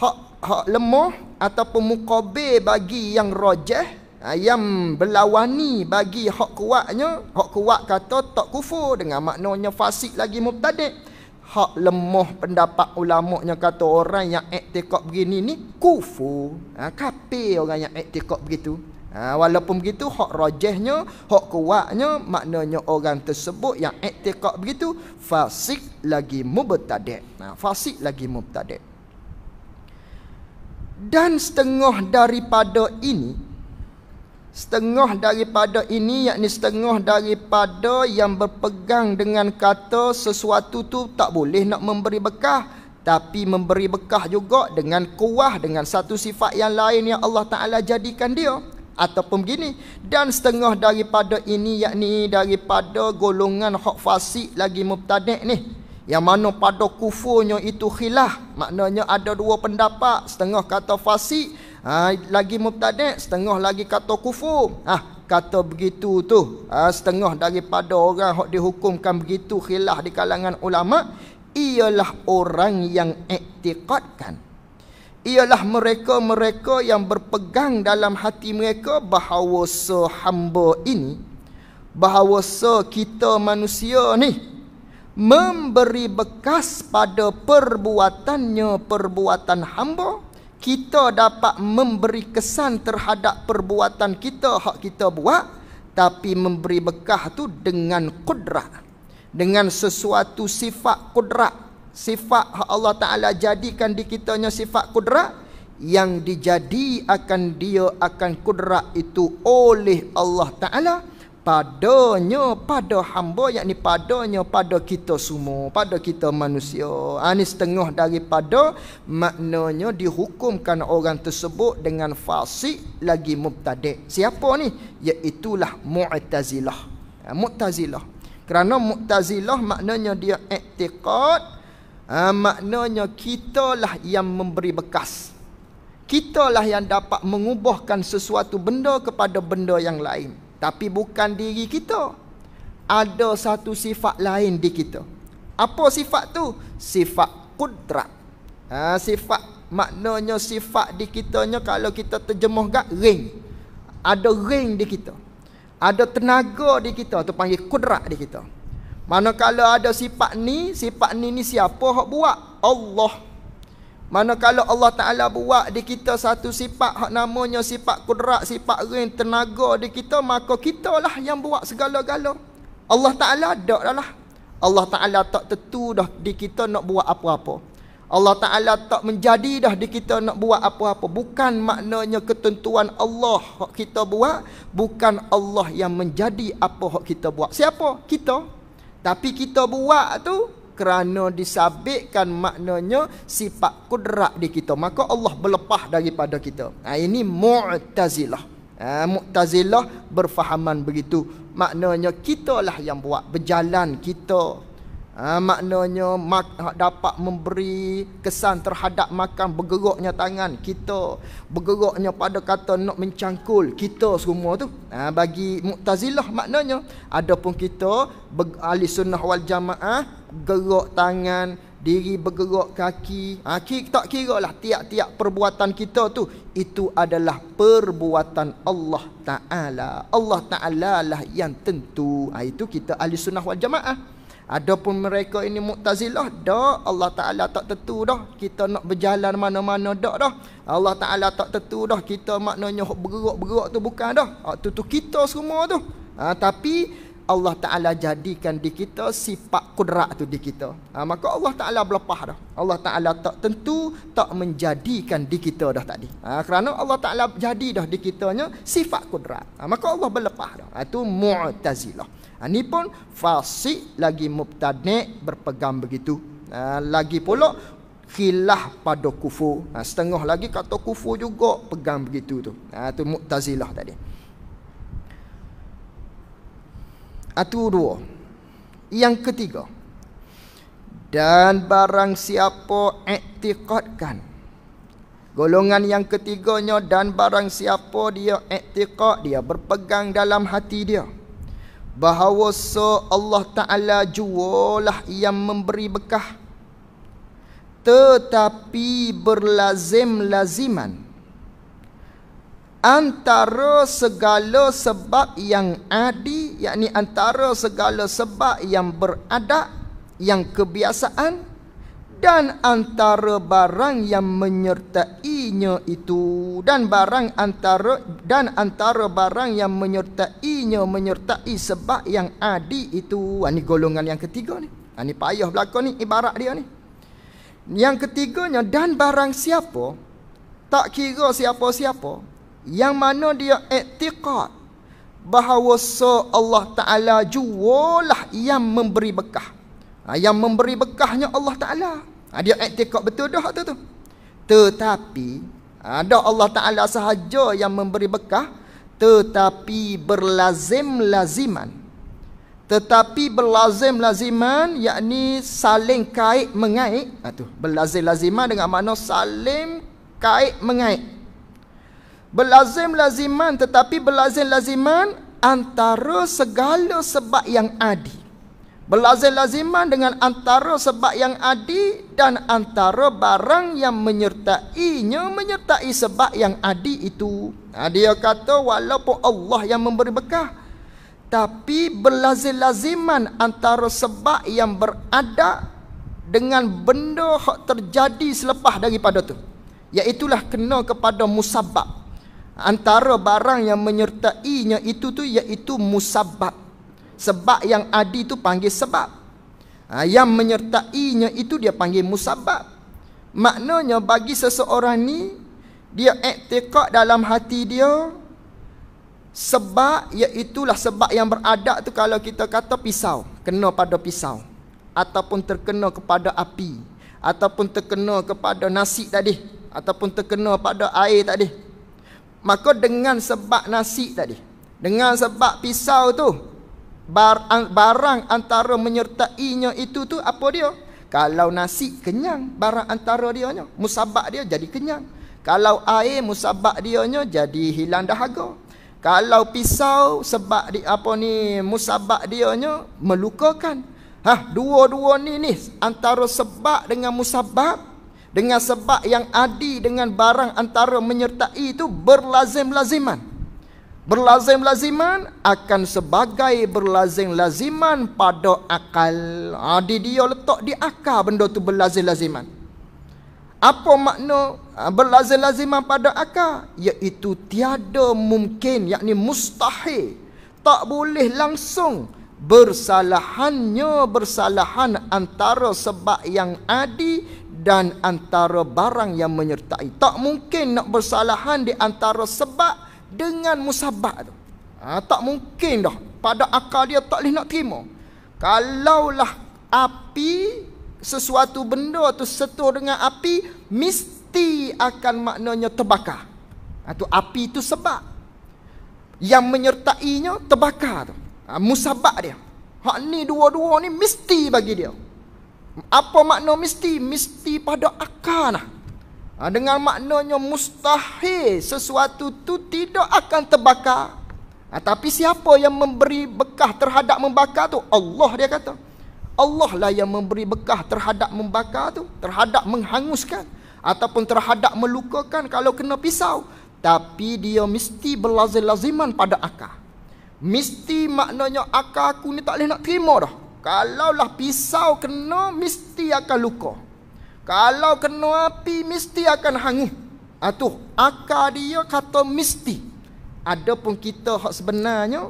hak hak lemah atau mukabil bagi yang rajah ha, yang berlawani bagi hak kuatnya hak kuat kata tak kufur dengan maknanya fasik lagi mubtadi' hak lemah pendapat ulama yang kata orang yang i'tikad begini ni kufur. Ha kafir orang yang i'tikad begitu. Ha, walaupun begitu hak rajihnya, hak kuatnya maknanya orang tersebut yang i'tikad begitu fasik lagi mubtadi'. Ha fasik lagi mubtadi'. Dan setengah daripada ini setengah daripada ini yakni setengah daripada yang berpegang dengan kata sesuatu tu tak boleh nak memberi bekah tapi memberi bekah juga dengan kuah dengan satu sifat yang lain yang Allah Taala jadikan dia ataupun begini dan setengah daripada ini yakni daripada golongan hak fasik lagi mubtadi' ni yang mana pada kufurnya itu khilah maknanya ada dua pendapat setengah kata fasik ha, lagi mubtadi' setengah lagi kata kufur ha, kata begitu tu ha, setengah daripada orang yang dihukumkan begitu khilaf di kalangan ulama ialah orang yang iktiqadkan ialah mereka-mereka yang berpegang dalam hati mereka bahawa hamba ini bahawa se kita manusia ni memberi bekas pada perbuatannya perbuatan hamba kita dapat memberi kesan terhadap perbuatan kita hak kita buat tapi memberi bekah tu dengan kudrah, dengan sesuatu sifat kudrah, sifat hak Allah Taala jadikan di kitanya sifat kudrah yang dijadi akan dia akan kudrah itu oleh Allah Taala padanya pada hamba yakni padanya pada kita semua pada kita manusia ani ha, setengah daripada maknanya dihukumkan orang tersebut dengan fasik lagi mubtadi siapa ni iaitulah mu'tazilah ha, mu'tazilah kerana mu'tazilah maknanya dia i'tiqad ha, maknanya kitalah yang memberi bekas kitalah yang dapat mengubahkan sesuatu benda kepada benda yang lain tapi bukan diri kita Ada satu sifat lain di kita Apa sifat tu? Sifat kudrat ha, Sifat maknanya sifat di kita Kalau kita terjemuh kat ring Ada ring di kita Ada tenaga di kita Itu panggil kudrat di kita Mana kalau ada sifat ni Sifat ni ni siapa yang buat? Allah Manakala Allah Ta'ala buat di kita satu sifat hak namanya sifat kudrat, sifat rin, tenaga di kita, maka kita lah yang buat segala-gala. Allah Ta'ala tak lah. Allah Ta'ala tak tentu dah di kita nak buat apa-apa. Allah Ta'ala tak menjadi dah di kita nak buat apa-apa. Bukan maknanya ketentuan Allah hak kita buat, bukan Allah yang menjadi apa hak kita buat. Siapa? Kita. Tapi kita buat tu, kerana disabitkan maknanya sifat kudrat di kita maka Allah berlepah daripada kita ha, ini mu'tazilah ha, mu'tazilah berfahaman begitu maknanya kitalah yang buat berjalan kita ha, maknanya mak, ah, dapat memberi kesan terhadap makan bergeroknya tangan kita bergeroknya pada kata nak mencangkul kita semua tu ha, bagi mu'tazilah maknanya adapun kita ber, ahli sunnah wal jamaah gerok tangan diri bergerak kaki ha, tak kira lah tiap-tiap perbuatan kita tu itu adalah perbuatan Allah Ta'ala Allah Ta'ala lah yang tentu ha, itu kita ahli sunnah wal jamaah Adapun mereka ini mu'tazilah dah Allah Taala tak tentu dah kita nak berjalan mana-mana dah dah. Allah Taala tak tentu dah kita maknanya hok bergerak-gerak tu bukan dah. Hak tu kita semua tu. Ha, tapi Allah Taala jadikan di kita sifat kudrat tu di kita. Ha, maka Allah Taala berlepas dah. Allah Taala tak tentu tak menjadikan di kita dah tadi. Ha, kerana Allah Taala jadi dah di kitanya sifat kudrat. Ha, maka Allah berlepas dah. Ha, tu mu'tazilah. Ha, ni pun fasik lagi mubtadi' berpegang begitu. Ha, lagi pula khilah pada kufu Ha, setengah lagi kata kufu juga pegang begitu tu. Ha, tu mu'tazilah tadi. Atu ha, dua. Yang ketiga. Dan barang siapa iktiqatkan. Golongan yang ketiganya dan barang siapa dia iktiqat, dia berpegang dalam hati dia bahawa se Allah Ta'ala jualah yang memberi bekah tetapi berlazim-laziman antara segala sebab yang adi yakni antara segala sebab yang beradab yang kebiasaan dan antara barang yang menyertainya itu dan barang antara dan antara barang yang menyertainya menyertai sebab yang adi itu ini ah, golongan yang ketiga ni ini ah, payah belaka ni ibarat dia ni yang ketiganya dan barang siapa tak kira siapa-siapa yang mana dia iktiqat bahawa Allah Ta'ala jualah yang memberi bekah Ah, yang memberi bekahnya Allah Ta'ala ah, dia etikot betul dah tu tu tetapi ada ah, Allah Ta'ala sahaja yang memberi bekah tetapi berlazim laziman tetapi berlazim laziman yakni saling kait mengait Atuh, berlazim laziman dengan makna saling kait mengait berlazim laziman tetapi berlazim laziman antara segala sebab yang adil Berlazim-laziman dengan antara sebab yang adi dan antara barang yang menyertainya menyertai sebab yang adi itu. Nah, ha, dia kata walaupun Allah yang memberi bekah. Tapi berlazim-laziman antara sebab yang berada dengan benda yang terjadi selepas daripada itu. Iaitulah kena kepada musabab. Antara barang yang menyertainya itu tu iaitu musabab. Sebab yang adi itu panggil sebab ha, Yang menyertainya itu dia panggil musabab Maknanya bagi seseorang ni Dia ektikak dalam hati dia Sebab iaitulah sebab yang beradab tu Kalau kita kata pisau Kena pada pisau Ataupun terkena kepada api Ataupun terkena kepada nasi tadi Ataupun terkena pada air tadi Maka dengan sebab nasi tadi Dengan sebab pisau tu barang antara menyertainya itu tu apa dia? Kalau nasi kenyang, barang antara dia nya, musabak dia jadi kenyang. Kalau air musabak dia nya jadi hilang dahaga. Kalau pisau sebab di apa ni musabak dia nya melukakan. Ha, dua-dua ni ni antara sebab dengan musabak dengan sebab yang adi dengan barang antara menyertai itu berlazim-laziman. Berlazim-laziman akan sebagai berlazim-laziman pada akal. adi ha, dia letak di akal benda tu berlazim-laziman. Apa makna ha, berlazim-laziman pada akal? Iaitu tiada mungkin, yakni mustahil. Tak boleh langsung bersalahannya bersalahan antara sebab yang adi dan antara barang yang menyertai. Tak mungkin nak bersalahan di antara sebab dengan musabak, tu. Ha, tak mungkin dah. Pada akal dia tak boleh nak terima. Kalaulah api sesuatu benda tu setuh dengan api mesti akan maknanya terbakar. Ha, tu api tu sebab yang menyertainya terbakar tu. Ha, musabab dia. Hak ni dua-dua ni mesti bagi dia. Apa makna mesti? Mesti pada akal lah. Ha, dengan maknanya mustahil sesuatu tu tidak akan terbakar. Ha, tapi siapa yang memberi bekah terhadap membakar tu? Allah dia kata. Allah lah yang memberi bekah terhadap membakar tu. Terhadap menghanguskan. Ataupun terhadap melukakan kalau kena pisau. Tapi dia mesti berlaziman pada akar. Mesti maknanya akar aku ni tak boleh nak terima dah. Kalaulah pisau kena mesti akan luka. Kalau kena api mesti akan hangus. Atuh ah, akar dia kata mesti. Adapun kita hak sebenarnya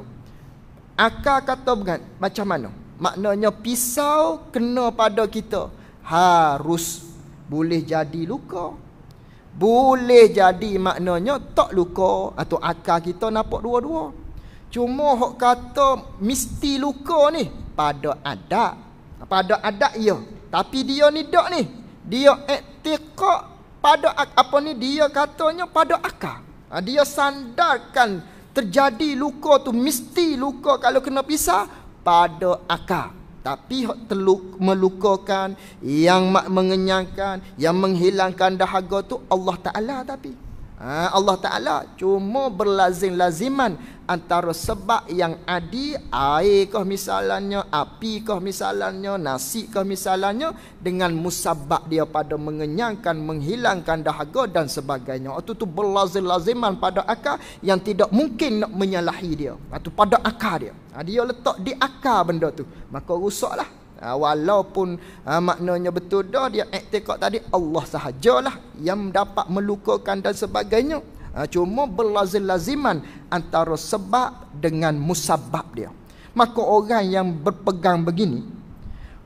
akar kata bukan macam mana? Maknanya pisau kena pada kita harus boleh jadi luka. Boleh jadi maknanya tak luka atau akar kita nampak dua-dua. Cuma hak kata mesti luka ni pada adat. Pada adat ya. Tapi dia ni dak ni dia i'tiqad pada apa ni dia katanya pada akal ha, dia sandarkan terjadi luka tu mesti luka kalau kena pisah pada akal tapi teluk melukakan yang mengenyangkan yang menghilangkan dahaga tu Allah taala tapi ha, Allah Ta'ala cuma berlazim-laziman antara sebab yang adi air kah misalannya api kah misalannya nasi kah misalannya dengan musabab dia pada mengenyangkan menghilangkan dahaga dan sebagainya itu tu belazim laziman pada akal yang tidak mungkin nak menyalahi dia itu pada akal dia ha, dia letak di akal benda tu maka rusaklah Ha, walaupun ha, maknanya betul dah dia iktikad tadi Allah sahajalah yang dapat melukakan dan sebagainya Ha, cuma berlazim-laziman antara sebab dengan musabab dia. Maka orang yang berpegang begini,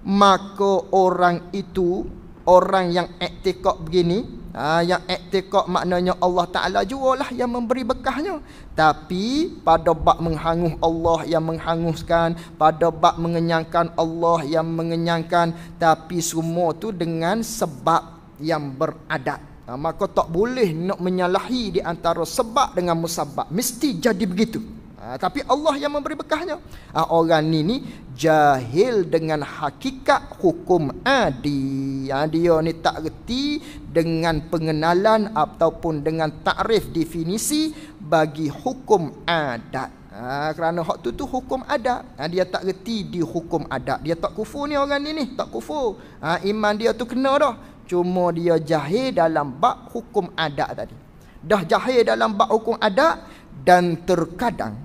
maka orang itu, orang yang iktikad begini, ha, yang iktikad maknanya Allah Ta'ala jualah yang memberi bekahnya. Tapi pada bak menghanguh Allah yang menghanguskan, pada bak mengenyangkan Allah yang mengenyangkan, tapi semua tu dengan sebab yang beradat ha, maka tak boleh nak menyalahi di antara sebab dengan musabab mesti jadi begitu ha, tapi Allah yang memberi bekahnya ha, orang ni jahil dengan hakikat hukum adi ha, dia ni tak reti dengan pengenalan ataupun dengan takrif definisi bagi hukum adat ha, kerana hak tu tu hukum adat ha, dia tak reti di hukum adat dia tak kufur ni orang ni ni tak kufur ha, iman dia tu kena dah Cuma dia jahil dalam bak hukum adat tadi. Dah jahil dalam bak hukum adat dan terkadang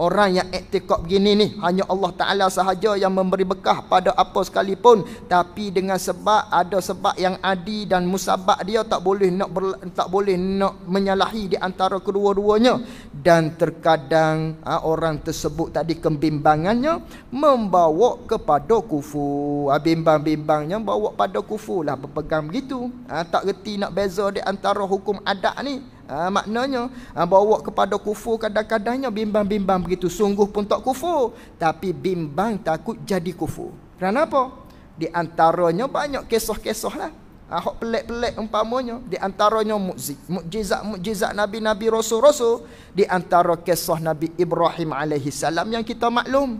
Orang yang etikot begini ni Hanya Allah Ta'ala sahaja yang memberi bekah pada apa sekalipun Tapi dengan sebab ada sebab yang adi dan musabak dia Tak boleh nak ber, tak boleh nak menyalahi di antara kedua-duanya Dan terkadang ha, orang tersebut tadi kembimbangannya Membawa kepada kufu ha, Bimbang-bimbangnya bawa pada kufu lah Berpegang begitu ha, Tak reti nak beza di antara hukum adat ni Ha, maknanya ha, bawa kepada kufur kadang-kadangnya bimbang-bimbang begitu sungguh pun tak kufur tapi bimbang takut jadi kufur kerana apa di antaranya banyak kisah-kisah lah ahok ha, pelik-pelik umpamanya di antaranya mukjizat mukjizat nabi-nabi rasul-rasul di antara kisah nabi Ibrahim alaihi salam yang kita maklum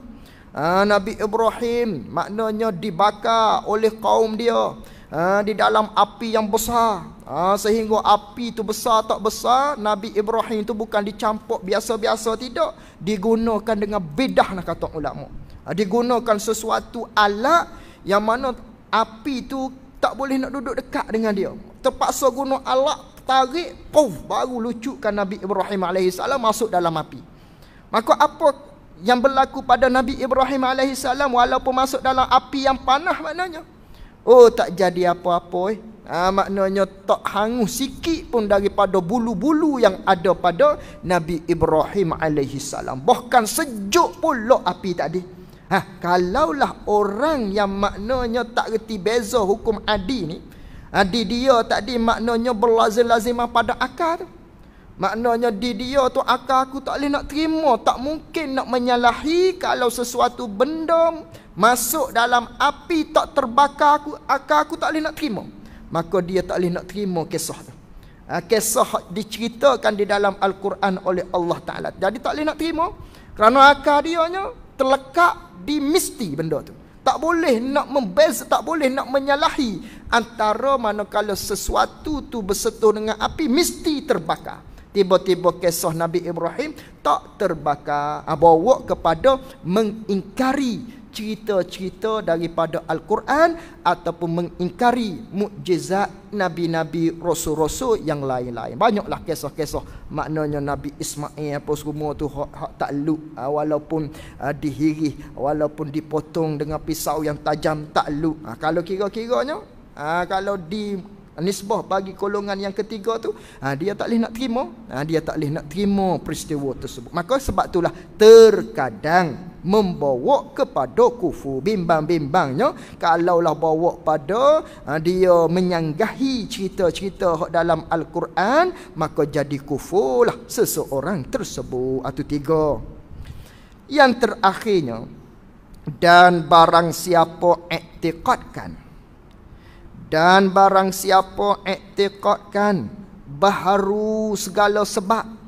ha, nabi Ibrahim maknanya dibakar oleh kaum dia Ha, di dalam api yang besar ha, sehingga api itu besar tak besar Nabi Ibrahim itu bukan dicampur biasa-biasa tidak digunakan dengan bedah nak kata ulama ha, digunakan sesuatu alat yang mana api itu tak boleh nak duduk dekat dengan dia terpaksa guna alat tarik puff, baru lucukkan Nabi Ibrahim AS masuk dalam api maka apa yang berlaku pada Nabi Ibrahim AS walaupun masuk dalam api yang panah maknanya Oh tak jadi apa-apa eh. Ha, maknanya tak hangus sikit pun daripada bulu-bulu yang ada pada Nabi Ibrahim alaihi salam. Bahkan sejuk pula api tadi. Ha, kalaulah orang yang maknanya tak reti beza hukum adi ni. Adi dia tadi maknanya berlazim-lazimah pada akar. Maknanya di dia tu akar aku tak boleh nak terima. Tak mungkin nak menyalahi kalau sesuatu benda masuk dalam api tak terbakar aku akal aku tak boleh nak terima maka dia tak boleh nak terima kisah tu ha, kisah diceritakan di dalam al-Quran oleh Allah taala jadi tak boleh nak terima kerana akal dia nya terlekat di misti benda tu tak boleh nak membez tak boleh nak menyalahi antara manakala sesuatu tu bersentuh dengan api misti terbakar Tiba-tiba kisah Nabi Ibrahim tak terbakar. Ha, bawa kepada mengingkari cerita-cerita daripada Al-Quran ataupun mengingkari mukjizat nabi-nabi rasul-rasul yang lain-lain. Banyaklah kisah-kisah maknanya Nabi Ismail apa semua tu hak, hak takluk ah, walaupun uh, dihirih walaupun dipotong dengan pisau yang tajam takluk. Ha, kalau kira-kiranya ha, kalau di nisbah bagi golongan yang ketiga tu ha, dia tak boleh nak terima ha, dia tak boleh nak terima peristiwa tersebut maka sebab itulah terkadang membawa kepada kufu bimbang-bimbangnya kalaulah bawa pada ha, dia menyanggahi cerita-cerita dalam al-Quran maka jadi kufurlah seseorang tersebut atau tiga yang terakhirnya dan barang siapa i'tiqadkan dan barang siapa i'tiqadkan baharu segala sebab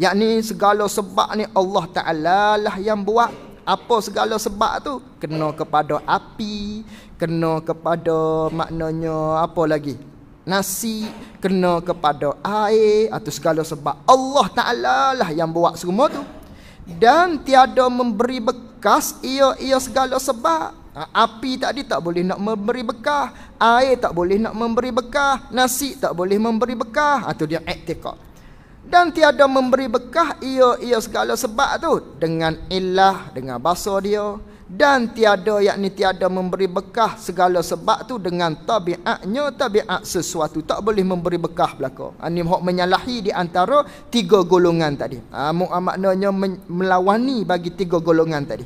yakni segala sebab ni Allah Ta'ala lah yang buat apa segala sebab tu kena kepada api kena kepada maknanya apa lagi nasi kena kepada air atau segala sebab Allah Ta'ala lah yang buat semua tu dan tiada memberi bekas ia ia segala sebab ha, api tadi tak boleh nak memberi bekas air tak boleh nak memberi bekas nasi tak boleh memberi bekas atau dia iktikad dan tiada memberi bekah ia ia segala sebab tu dengan ilah dengan bahasa dia dan tiada yakni tiada memberi bekah segala sebab tu dengan tabiatnya tabiat sesuatu tak boleh memberi bekah belaka ini ha, hok menyalahi di antara tiga golongan tadi ha, maknanya melawani bagi tiga golongan tadi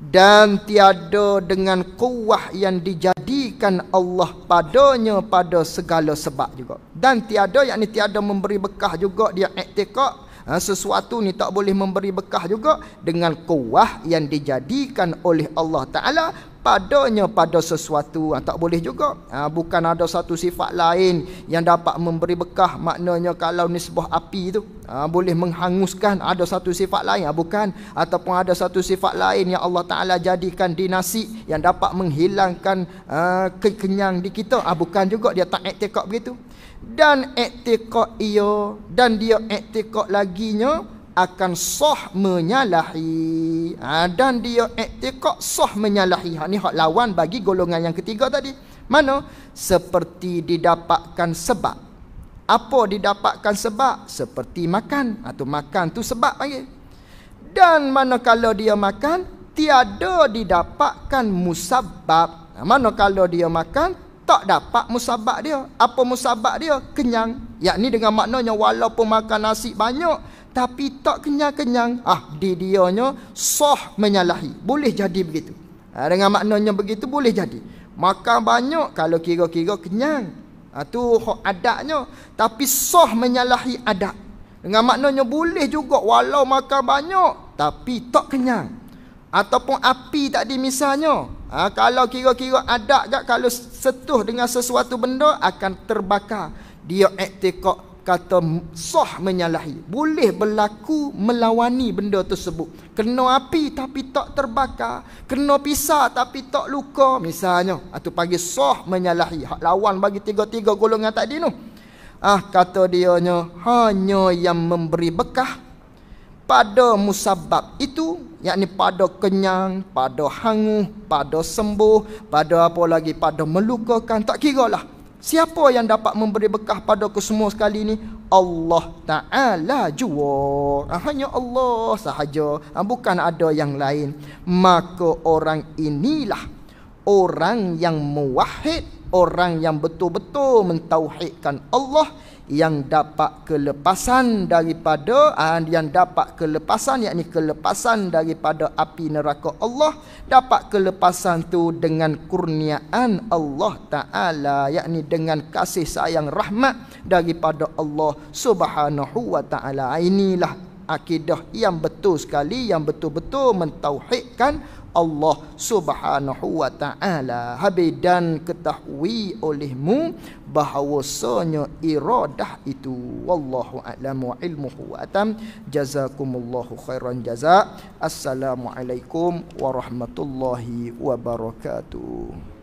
dan tiada dengan kuah yang dijalankan diberikan Allah padanya pada segala sebab juga. Dan tiada yang tiada memberi bekah juga dia iktikad ha, sesuatu ni tak boleh memberi bekah juga dengan kuah yang dijadikan oleh Allah Ta'ala padanya pada sesuatu ha, tak boleh juga ha, bukan ada satu sifat lain yang dapat memberi bekah maknanya kalau nisbah api itu ha, ah, boleh menghanguskan ada satu sifat lain ha, bukan ataupun ada satu sifat lain yang Allah Ta'ala jadikan dinasi yang dapat menghilangkan ha, kekenyang di kita ha, bukan juga dia tak etikot begitu dan etikot ia dan dia etikot laginya akan sah menyalahi ha, dan dia i'tiqad sah menyalahi ha ni hak lawan bagi golongan yang ketiga tadi mana seperti didapatkan sebab apa didapatkan sebab seperti makan atau ha, makan tu sebab panggil dan manakala dia makan tiada didapatkan musabab ha, manakala dia makan tak dapat musabab dia apa musabab dia kenyang yakni dengan maknanya walaupun makan nasi banyak tapi tak kenyang-kenyang ah di dianya sah menyalahi boleh jadi begitu ha, dengan maknanya begitu boleh jadi Maka banyak kalau kira-kira kenyang ha, tu hak adatnya tapi sah menyalahi adat dengan maknanya boleh juga walau makan banyak tapi tak kenyang ataupun api tak di misalnya ha, kalau kira-kira adat kalau setuh dengan sesuatu benda akan terbakar dia iktikad kata sah menyalahi boleh berlaku melawani benda tersebut kena api tapi tak terbakar kena pisah tapi tak luka misalnya atau panggil sah menyalahi hak lawan bagi tiga-tiga golongan tadi tu ah kata dianya hanya yang memberi bekah pada musabab itu yakni pada kenyang pada hangu pada sembuh pada apa lagi pada melukakan tak kiralah Siapa yang dapat memberi bekah pada aku semua sekali ni? Allah Ta'ala jua. Ah, hanya Allah sahaja. Ah, bukan ada yang lain. Maka orang inilah. Orang yang muwahid. Orang yang betul-betul mentauhidkan Allah yang dapat kelepasan daripada ah, yang dapat kelepasan yakni kelepasan daripada api neraka Allah dapat kelepasan tu dengan kurniaan Allah taala yakni dengan kasih sayang rahmat daripada Allah Subhanahu wa taala ah, inilah akidah yang betul sekali yang betul-betul mentauhidkan -betul Allah Subhanahu wa taala habidan ketahui olehmu bahawasanya iradah itu wallahu a'lam wa ilmuhu atam jazakumullahu khairan jazaa assalamualaikum warahmatullahi wabarakatuh